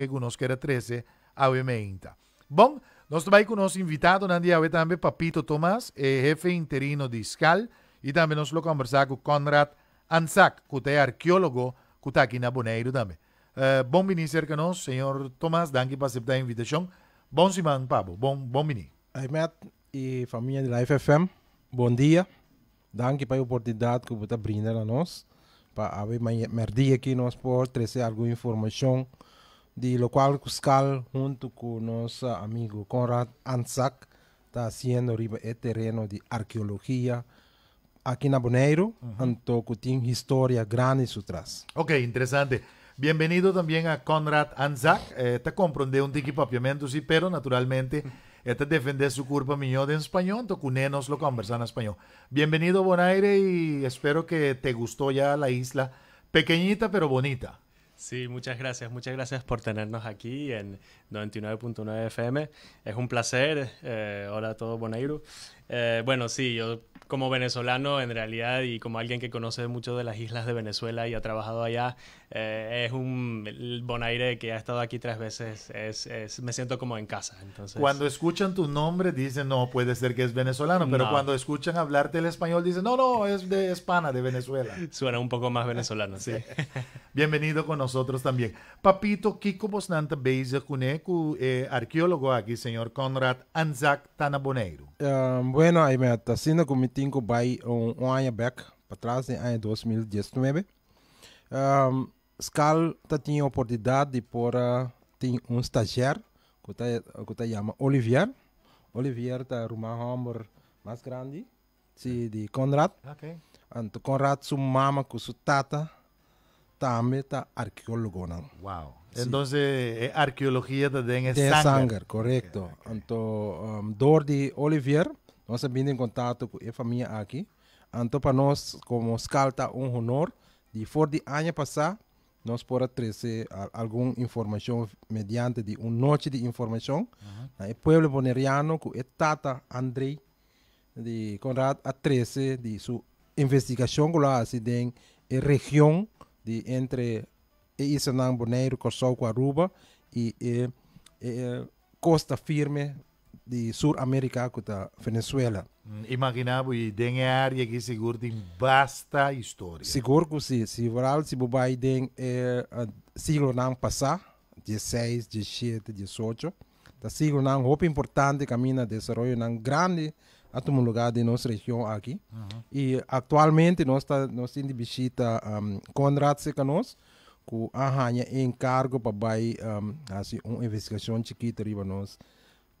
que conosco era 13 obviamente. Bom, nós também com o nosso invitado, na dia hoje o Papito Tomás, o é chefe interino de SCAL, e também nós vamos conversar com Conrad Anzac, que é arqueólogo, que está aqui na Boneiro também. Uh, bom vir cerca nós, senhor Tomás, danke por aceitar a invitação. Bom semana, Pablo. Bom, bom vir. Ahmed e família de Life FM, bom dia. Danke pela oportunidade que você brinda a nós. Para haver mais dia aqui nós por trazer alguma informação. de lo cual Cuscal junto con nuestro amigo Conrad Anzac está haciendo el terreno de arqueología aquí en Aboneiro, junto uh tiene historia grande atrás. Ok, interesante. Bienvenido también a Conrad Anzac. Eh, te comprende un tiki papiamento, sí, pero naturalmente este defende su culpa mío de español, nos lo conversan en español. Bienvenido a Bonaire y espero que te gustó ya la isla. Pequeñita pero bonita. Sí, muchas gracias, muchas gracias por tenernos aquí en 99.9 FM. Es un placer. Eh, hola a todos, Bonaire. Eh, bueno, sí, yo como venezolano en realidad y como alguien que conoce mucho de las islas de Venezuela y ha trabajado allá, eh, es un Bonaire que ha estado aquí tres veces, es, me siento como en casa. Entonces... Cuando escuchan tu nombre dicen, no, puede ser que es venezolano, pero cuando escuchan hablarte el español dicen, no, no, es de España, de Venezuela. Suena un poco más venezolano, sí. Bienvenido con nosotros nosotros también. Papito Kiko Bosnanta Beiza Cuneco, eh, arqueólogo aquí, señor Conrad Anzac Tanaboneiro. Um, ah, bueno, ahí me atacino con mi tinko by un, un año back, para atrás, em ano 2019. Um, Scal tá tinha oportunidade de pôr uh, ah, um estagiário, que tá, que tá chama Olivier. Olivier tá arrumando a hammer mais grande, si, de Conrad. Ok. Então, Conrad, sua mamá com sua tata, también está arqueólogo. ¿no? Wow. Sí. Entonces, eh, eh, arqueología también es de sangre. correcto. Okay, okay. Entonces, um, Dordi Olivier, nós estamos em contato com a família aqui. Então, para nós, como Scalta, um honor. De for de ano passado, nós podemos trazer alguma informação mediante de uma noite de informação. Uh -huh. O pueblo boneriano, com a tata Andrei de Conrad, a 13 de sua investigação que lá se tem a região de entre Isanang Boneiro, Kosovo, Aruba e, e, e, Costa Firme de Sul América da Venezuela. Hum, Imaginava e tem área que seguro tem basta história. Seguro que sim. Se varal se bobai tem é, siglo não passar, 16, 17, 18. Da siglo não roupa importante caminha desenvolvimento não grande a tomar lugar da nossa região aqui. Uhum. E atualmente nós tá, nós temos visita um, Conrad Secanos, que arranha encargo para vai um, assim, uma investigação chiquita para nós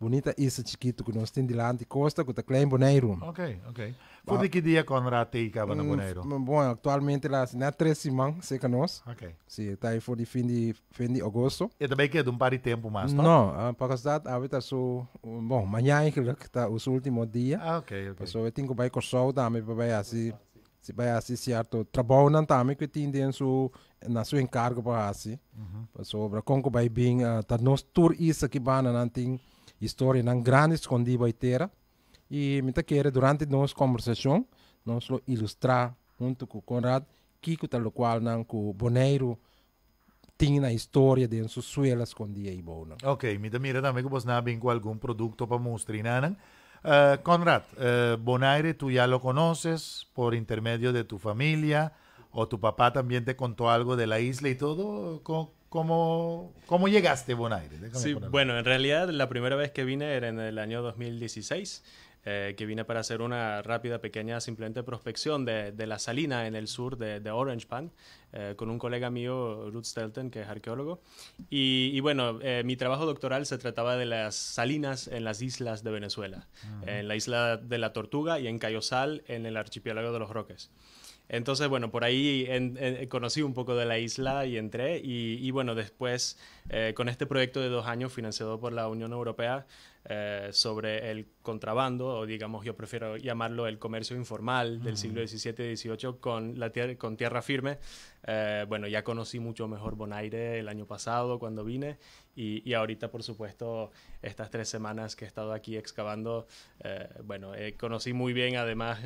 bonita isso chiquito que nós tem de lá de costa que está claim Boneiro. Ok, ok. Foi de que dia Conrad te acaba no hum, Boneiro? Bom, atualmente lá assim, na três semanas, sei que nós. Ok. Sim, está aí foi de fim de fim de agosto. E também que é de um par de tempo mais, tá? não? Não, para casar, a vida só bom, amanhã que está o último dia. Ah, ok, ok. Passou eu tenho que ir com sol também tá, para vai assim. Se vai assim certo, trabalho não também tá, que tem dentro na sua encargo para assim. Uhum. Sobre como vai bem, ah, tá nós tour isso que bana não tem história na grande escondida inteira. Y e, me quiere durante nuestra conversación, nos ilustrar junto con Conrad, Kiko, tal lo não com o Boneiro, tinha a de su suela escondida y boa. Ok, me mira também que você não algún producto para mostrar, eh, Conrad, eh, Bonaire tú ya lo conoces por intermedio de tu familia o tu papá también te contó algo de la isla y e todo. ¿Cómo, ¿Cómo, ¿Cómo, llegaste a Bonaire? sí, bueno, en realidad la primera vez que vine era en el año 2016, eh, que vine para hacer una rápida, pequeña, simplemente prospección de, la salina en el sur de, Orange Pan, eh, con un colega mío, Ruth Stelten, que es arqueólogo. Y, bueno, eh, mi trabajo doctoral se trataba de las salinas en las islas de Venezuela, ah. en la isla de la Tortuga y en Cayosal, en el archipiélago de los Roques. Entonces, bueno, por ahí conocí un poco de la isla y entré. Y, bueno, después, eh, con este proyecto de dos años financiado por la Unión Europea eh, sobre el contrabando, o digamos, yo prefiero llamarlo el comercio informal del siglo XVII y XVIII con, la con tierra firme, eh, bueno, ya conocí mucho mejor Bonaire el año pasado cuando vine y, ahorita, por supuesto, estas tres semanas que he estado aquí excavando, eh, bueno, eh, conocí muy bien además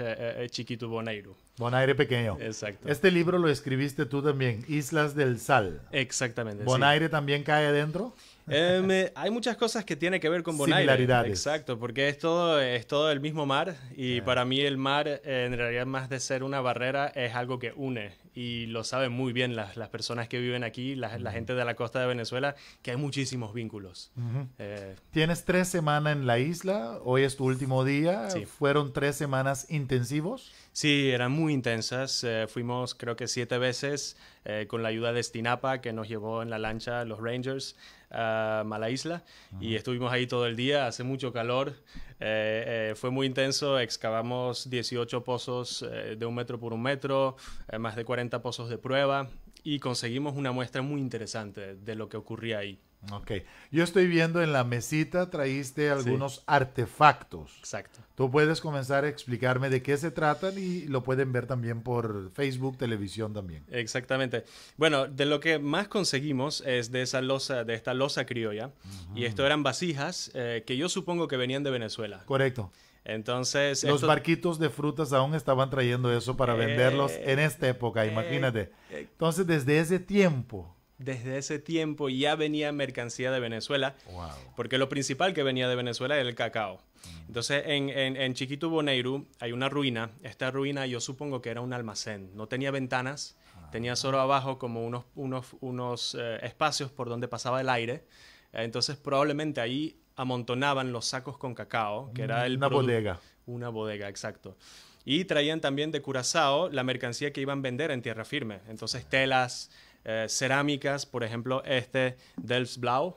Chiquito Bonaire. Bonaire pequeño. Exacto. Este libro lo escribiste tú también, Islas del Sal. Exactamente. ¿Bonaire también cae dentro? Em, hay muchas cosas que tienen que ver con Bonaire. Similaridades. Exacto, porque es todo, es todo el mismo mar y para mí el mar, en realidad, más de ser una barrera, es algo que une y lo saben muy bien las, personas que viven aquí, la, la, gente de la costa de Venezuela, que hay muchísimos vínculos. Eh, Tienes tres semanas en la isla, hoy es tu último día, fueron tres semanas intensivos. Sí, eran muy intensas. Eh, fuimos creo que siete veces eh, con la ayuda de Stinapa que nos llevó en la lancha los Rangers ah, a Mala Isla y estuvimos ahí todo el día, hace mucho calor, eh, fue muy intenso, excavamos 18 pozos de un metro por un metro, más de 40 pozos de prueba y conseguimos una muestra muy interesante de lo que ocurría ahí. Ok. Yo estoy viendo en la mesita traíste algunos artefactos. Exacto. Tú puedes comenzar a explicarme de qué se tratan y lo pueden ver también por Facebook, televisión también. Exactamente. Bueno, de lo que más conseguimos es de esa losa, de esta losa criolla. Y esto eran vasijas eh, que yo supongo que venían de Venezuela. Correcto. Entonces. Los barquitos de frutas aún estaban trayendo eso para venderlos eh, en esta época, imagínate. Eh, Entonces, desde ese tiempo desde ese tiempo ya venía mercancía de Venezuela, porque lo principal que venía de Venezuela era el cacao. Mm. Entonces, en, en, en, Chiquito hay una ruina. Esta ruina yo supongo que era un almacén. No tenía ventanas, ah. tenía solo abajo como unos, unos, unos eh, espacios por donde pasaba el aire. Entonces, probablemente ahí amontonaban los sacos con cacao, que era el... Una bodega. Una bodega, exacto. Y traían también de Curazao la mercancía que iban a vender en tierra firme. Entonces, ah. telas, eh, cerámicas, por ejemplo, este Delfsblau. blau,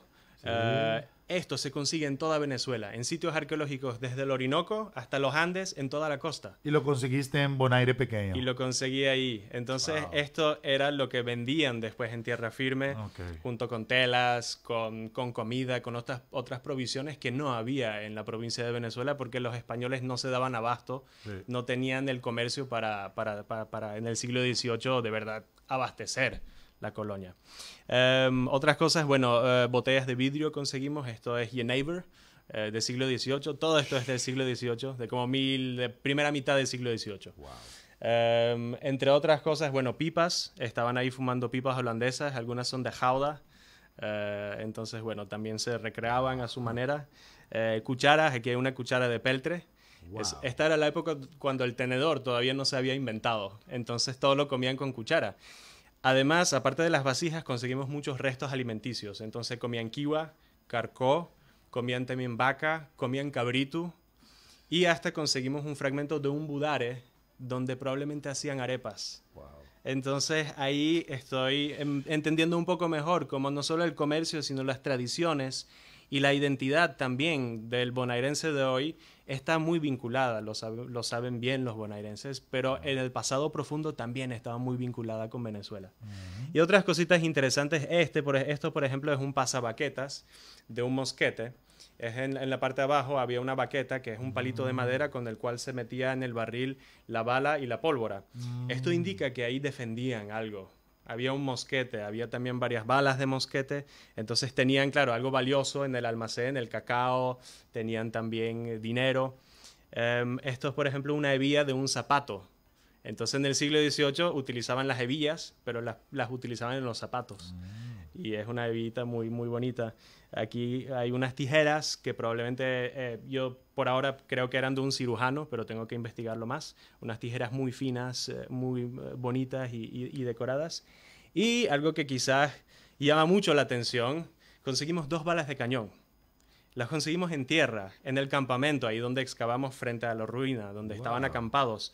eh, esto se consigue en toda Venezuela, en sitios arqueológicos desde el Orinoco hasta los Andes, en toda la costa. Y lo conseguiste en Bonaire Pequeño. Y lo conseguí ahí. Entonces, esto era lo que vendían después en Tierra Firme, junto con telas, con, con, comida, con otras, otras provisiones que no había en la provincia de Venezuela porque los españoles no se daban abasto, no tenían el comercio para, para, para, para en el siglo XVIII de verdad abastecer la colonia. Em, otras cosas, bueno, eh, botellas de vidrio conseguimos, esto es Yenever, eh, de siglo XVIII, todo esto es del siglo XVIII, de como mil, de primera mitad del siglo XVIII. Em, entre otras cosas, bueno, pipas, estaban ahí fumando pipas holandesas, algunas son de jauda, eh, entonces, bueno, también se recreaban a su manera. cucharas, aquí hay una cuchara de peltre, esta era la época cuando el tenedor todavía no se había inventado. Entonces todo lo comían con cuchara. Además, aparte de las vasijas, conseguimos muchos restos alimenticios. Entonces comían kiwa, carcó, comían también vaca, comían cabrito y hasta conseguimos un fragmento de un budare donde probablemente hacían arepas. Entonces ahí estoy entendiendo un poco mejor cómo no solo el comercio, sino las tradiciones y la identidad también del bonaerense de hoy está muy vinculada, lo, saben bien los bonaerenses, pero en el pasado profundo también estaba muy vinculada con Venezuela. Y otras cositas interesantes, este, e-, esto por ejemplo es un pasabaquetas de un mosquete. Es en, en, la parte de abajo había una baqueta, que es un palito de mm. madera con el cual se metía en el barril la bala y la pólvora. Esto mm. indica que ahí defendían algo, había un mosquete, había también varias balas de mosquete, entonces tenían, claro, algo valioso en el almacén, el cacao, tenían también eh, dinero. Em, esto es, por ejemplo, una hebilla de un zapato. Entonces en el siglo XVIII utilizaban las hebillas, pero las, utilizaban en los zapatos y es una bebida muy, muy bonita. Aquí hay unas tijeras que probablemente eh, yo por ahora creo que eran de un cirujano, pero tengo que investigarlo más. Unas tijeras muy finas, eh, muy eh, bonitas y, decoradas. Y algo que quizás llama mucho la atención, conseguimos dos balas de cañón. Las conseguimos en tierra, en el campamento, ahí donde excavamos frente a la ruina, donde estaban acampados.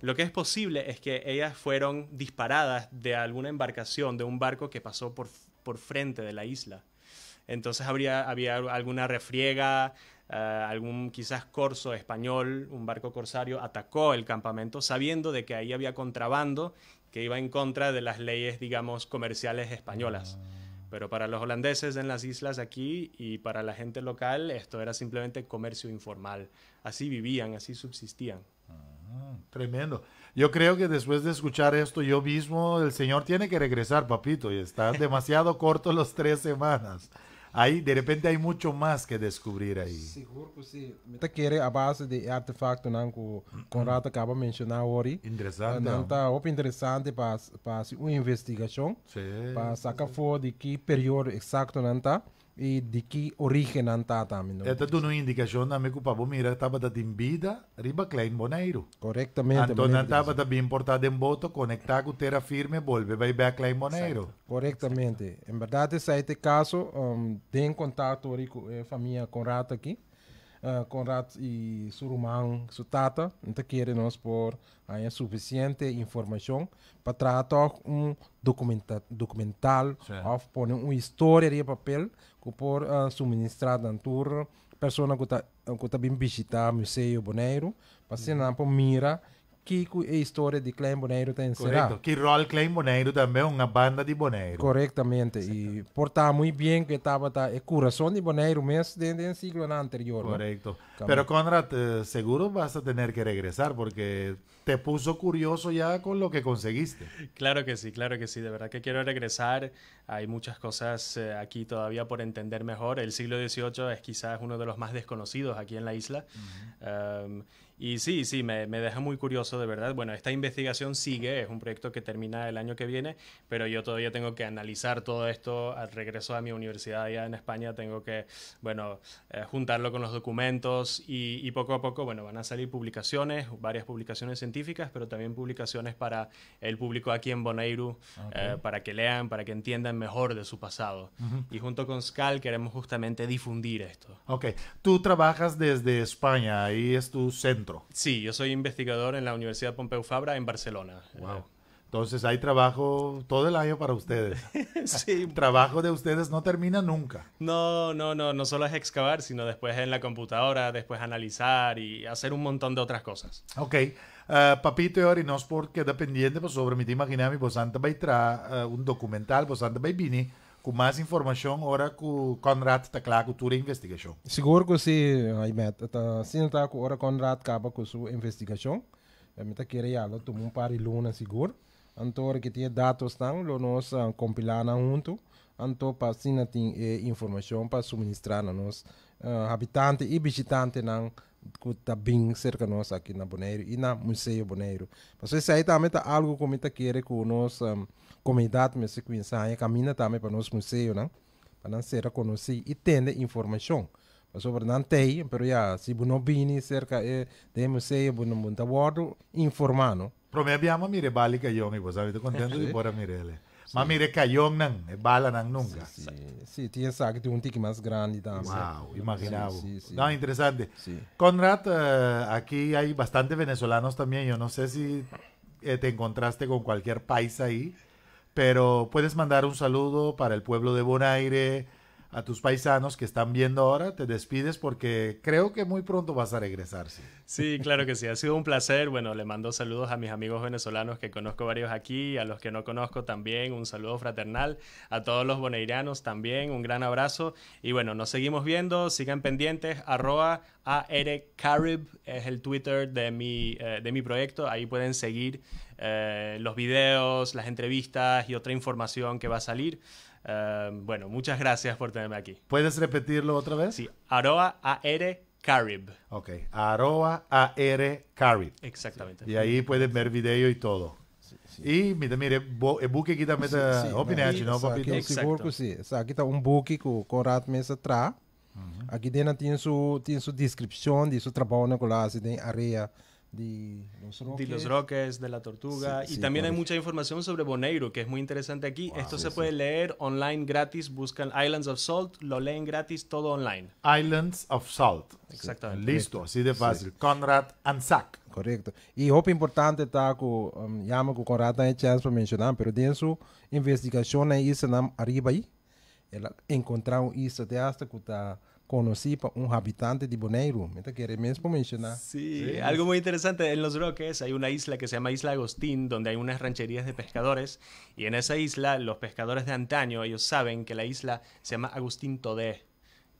Lo que es posible es que ellas fueron disparadas de alguna embarcación, de un barco que pasó por por frente de la isla. Entonces habría, había alguna refriega, eh, algún quizás corso español, un barco corsario atacó el campamento sabiendo de que ahí había contrabando que iba en contra de las leyes, digamos, comerciales españolas. Ah. Pero para los holandeses en las islas aquí y para la gente local esto era simplemente comercio informal. Así vivían, así subsistían. Ah tremendo. Yo creo que después de escuchar esto, yo mismo, el Señor tiene que regresar, papito, y está demasiado corto los tres semanas. Ahí, de repente, hay mucho más que descubrir ahí. Seguro pues sí. Me quiere a base de artefacto, con Conrado acaba de mencionar Interesante. interesante para, para una investigación. Sí. Para sacar de qué periodo exacto, Nanta. e de que origem origen antatamino. Esta é uma indicação de amigo Pablo, mira, estava de Timbida, riba Klein Boneiro. Correctamente. Entonces estaba también importada en voto, conectar con tierra firme, volve, vai ver a Klein Boneiro. Correctamente. Em verdade, ese este caso, um, contato contacto con la conrado familia Conrad aquí, uh, Conrad y Surumán, su tata, entonces quiere nos por hay suficiente informação para tratar um documental, documental ou o poner una de papel que por uh, suministrar um tour, pessoa que está bem visitar museu boneiro, para se mhm. não mira que eh, historia de Claim Bonero tiene? Correcto. Que rol Bonaero también también una banda de Bonero Correctamente y portaba muy bien que estaba tá, corazón de bonero un mes del siglo anterior. Correcto. pero Conrad, eh, seguro vas a tener que regresar porque te puso curioso ya con lo que conseguiste. Claro que sí, claro que sí. De verdad que quiero regresar. Hay muchas cosas eh, aquí todavía por entender mejor. El siglo XVIII es quizás uno de los más desconocidos aquí en la isla. Em, y sí, sí, me, me deja muy curioso de verdad. Bueno, esta investigación sigue, es un proyecto que termina el año que viene, pero yo todavía tengo que analizar todo esto al regreso a mi universidad allá en España, tengo que, bueno, eh, juntarlo con los documentos y, poco a poco, bueno, van a salir publicaciones, varias publicaciones científicas, pero también publicaciones para el público aquí en Boneiru, eh, para que lean, para que entiendan mejor de su pasado. Y junto con SCAL queremos justamente difundir esto. Ok, tú trabajas desde España, ahí es tu centro. Sí, yo soy investigador en la universidad Universidad Pompeu Fabra en Barcelona. Wow. Entonces hay trabajo todo el año para ustedes. sí. El trabajo de ustedes no termina nunca. No, no, no, no solo es excavar, sino después en la computadora, después analizar y hacer un montón de otras cosas. Ok. Ah, papito y ori es porque dependiente, pues, sobre mi pues posante santa tra ah, un documental posante a bini con más información ahora con Conrad está claro con tu investigación. Seguro que sí, Ahmed. Está, sí, está ahora Conrad acaba con su investigación. Me está querendo já, tomou um par de luna seguro. Então, que tinha dados tão, nós compilamos junto. Então, para assim, tem informação para suministrar a nós, habitantes e visitantes que está bem cerca de nós aqui na Boneiro e na Museu Boneiro. Mas isso aí também está algo que está querendo que nós, comunidade, mas se conhecer, caminha também para o nosso museu, não, Para não ser reconhecido e ter informação. Sobre Nantei, pero ya, si non vieni cerca de del museo, non mi guardo informano. Promettiamo mi rebali che io mi posso contento di bora mirele. Ma mi recayón nan, bala nunca. Sí, sí, sí tiene un tiki más grande también. Wow, imaginaba. Sí, no, interesante. Conrad, eh, aquí hay bastantes venezolanos también. Yo no sé si eh, te encontraste con cualquier país ahí, pero puedes mandar un saludo para el pueblo de Bonaire, a tus paisanos que están viendo ahora, te despides porque creo que muy pronto vas a regresar. Sí, claro que sí, ha sido un placer. Bueno, le mando saludos a mis amigos venezolanos que conozco varios aquí, a los que no conozco también, un saludo fraternal, a todos los boneirianos también, un gran abrazo. Y bueno, nos seguimos viendo, sigan pendientes, arroba ARCarib es el Twitter de mi, eh, de mi proyecto, ahí pueden seguir eh, los videos, las entrevistas y otra información que va a salir. Em, bueno, muchas gracias por tenerme aquí. ¿Puedes repetirlo otra vez? Sí, arroba AR Carib. Ok, arroba AR Carib. Exactamente. Y ahí puedes ver video y todo. sí. mira, mire, bo, aquí también aqui ¿no? da sim, sí, ¿no? seguro, está un buque que o Corat Mesa Aquí tiene tiene su descripción, de su trabajo, trabalho, la en tem área de los Roques. De la Tortuga. y también hay mucha información sobre Boneiro, que es muy interesante aquí. Esto se puede leer online gratis. Buscan Islands of Salt, lo leen gratis, todo online. Islands of Salt. Exactamente. Listo, así de fácil. Conrad Anzac. Correcto. Y otro importante está con, um, llama que Conrad ha chance para mencionar, pero de su investigación ahí se arriba ahí, encontraron encontró de hasta que está conocí a un habitante de Bonaire. Me te quiere mismo mencionar. Sí, algo muy interesante. En Los Roques hay una isla que se llama Isla Agostín, donde hay unas rancherías de pescadores. Y en esa isla, los pescadores de antaño, ellos saben que la isla se llama Agustín Todé.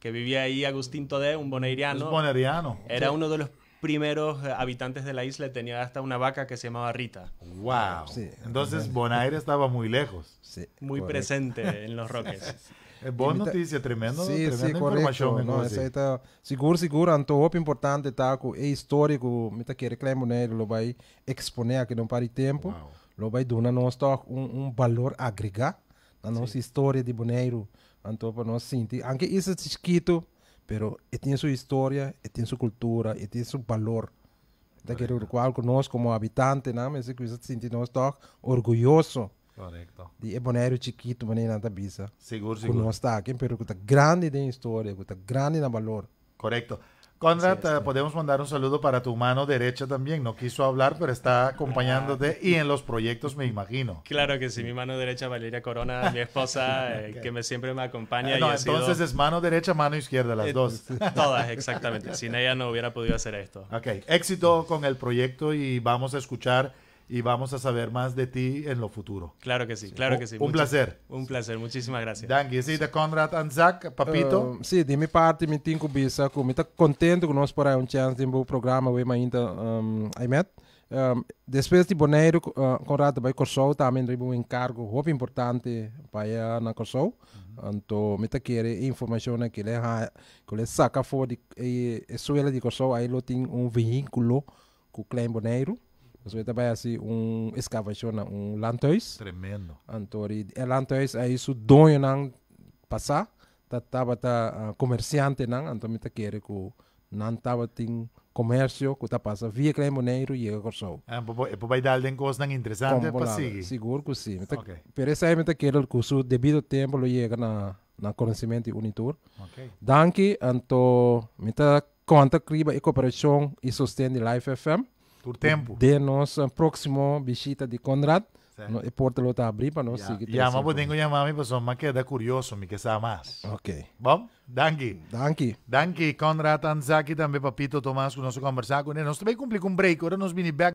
Que vivía ahí Agustín Todé, un bonaireano... Un bonaireano... Era uno de los primeros eh, habitantes de la isla tenía hasta una vaca que se llamaba Rita. ¡Wow! Sí, Entonces Bonaire estaba muy lejos. Sí, muy presente en los roques. É boa notícia, tremendo, sim, tremenda sim, informação. Né, Correto, não, assim? essa tá, seguro, seguro, anto o importante tá com é histórico, me que reclamo nele, lo vai exponer aqui não para tempo, Uau. lo vai dar nós um, um valor agregar na nossa história de Boneiro, anto para nós sentir, anche isso é escrito, pero é tem sua história, é tem sua cultura, é tem seu valor. Tá que qual nós como habitante, né, mas é que é sentir nós tá orgulhoso. Correcto. poner Bonaire chiquito, mané na tabisa. Seguro, seguro. Con está pero que está grande de historia que está grande de valor. Correcto. Conrad, eh, podemos mandar un saludo para tu mano derecha también. No quiso hablar, pero está acompañándote y en los proyectos, me imagino. Claro que sí, mi mano derecha, Valeria Corona, mi esposa, eh, que me, siempre me acompaña. Ah, entonces es mano derecha, mano izquierda, las dos. Todas, exactamente. Sin ella no hubiera podido hacer esto. Ok, éxito con el proyecto y vamos a escuchar y vamos a saber más de ti en lo futuro. Claro que sí, claro que sí. Un placer. Un placer, muchísimas gracias. de Conrad and Zach, papito. Eh, sí, de mi parte, me tengo bisa, me está contento que nos por un un chance de un programa, we ainda, um, I met. Um, después de Boneiro, uh, Conrad vai Corsou, también tem un encargo muy importante para ir a Uh -huh. Então, me quer informação que ha que le saca fuera de, e, de Corsou, ahí lo tiene un veículo con Clem Boneiro. Você também é assim um escavação, um lantois. Tremendo. Antori, é lantois é isso dono não passar. Tá tá tá, tá ah, comerciante não, então tá quer que não tava tá, tá, tem comércio que tá passa via que é e agora só. É, para vai dar algo coisa interessante é para seguir. Seguro que sim. Tá, okay. Por isso aí me tá quer que o devido tempo lo chega na na conhecimento unitor. Okay. Danke, então me tá conta criba e cooperação e sustento de Life FM. Por tempo. De nós próximo visita de Conrad. Certo. E porta está abrindo para nós yeah. seguir. Yeah, mas tenho chamar a pessoa, mas queda curioso, me que sabe mais. Ok. Bom, danke. Danke. Danke, Conrad Anzaki, também Papito Tomás, que nós conversar com ele. Nós também cumprimos um break, agora nós vamos back.